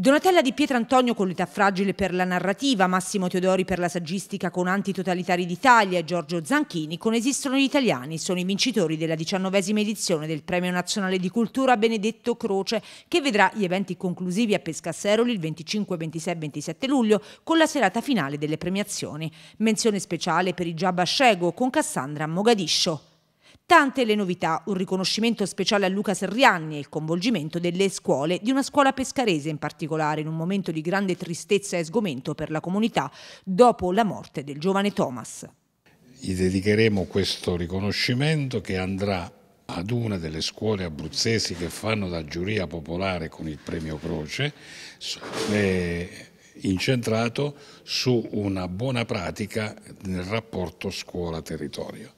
Donatella Di Pietrantonio con l'età fragile per la narrativa, Massimo Teodori per la saggistica con Antitotalitari d'Italia e Giorgio Zanchini con Esistono gli italiani sono i vincitori della diciannovesima edizione del Premio Nazionale di Cultura Benedetto Croce che vedrà gli eventi conclusivi a Pescasseroli il 25, 26 e 27 luglio con la serata finale delle premiazioni. Menzione speciale per i Giabba Scego con Cassandra Mogadiscio. Tante le novità, un riconoscimento speciale a Luca Serrianni e il coinvolgimento delle scuole, di una scuola pescarese in particolare, in un momento di grande tristezza e sgomento per la comunità dopo la morte del giovane Thomas. Gli dedicheremo questo riconoscimento che andrà ad una delle scuole abruzzesi che fanno da giuria popolare con il premio Croce, incentrato su una buona pratica nel rapporto scuola-territorio.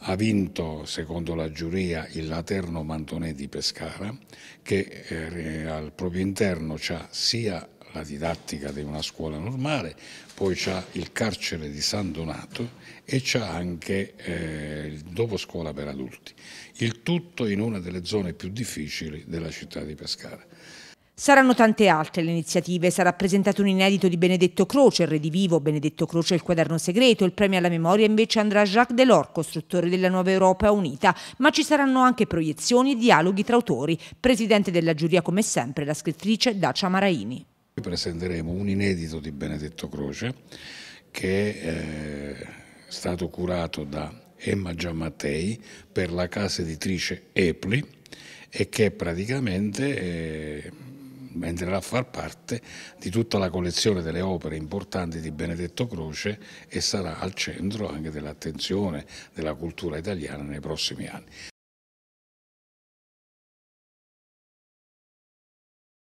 Ha vinto, secondo la giuria, il Laterno Mantonè di Pescara, che eh, al proprio interno ha sia la didattica di una scuola normale, poi c'ha il carcere di San Donato e c'ha anche eh, il dopo scuola per adulti. Il tutto in una delle zone più difficili della città di Pescara. Saranno tante altre le iniziative, sarà presentato un inedito di Benedetto Croce, il Redivivo, Benedetto Croce il quaderno segreto, il premio alla memoria invece andrà a Jacques Delors, costruttore della nuova Europa unita, ma ci saranno anche proiezioni e dialoghi tra autori, presidente della giuria come sempre la scrittrice Dacia Maraini. Presenteremo un inedito di Benedetto Croce che eh, è stato curato da Emma Giammattei per la casa editrice Epli e che praticamente... È eh, entrerà a far parte di tutta la collezione delle opere importanti di Benedetto Croce e sarà al centro anche dell'attenzione della cultura italiana nei prossimi anni.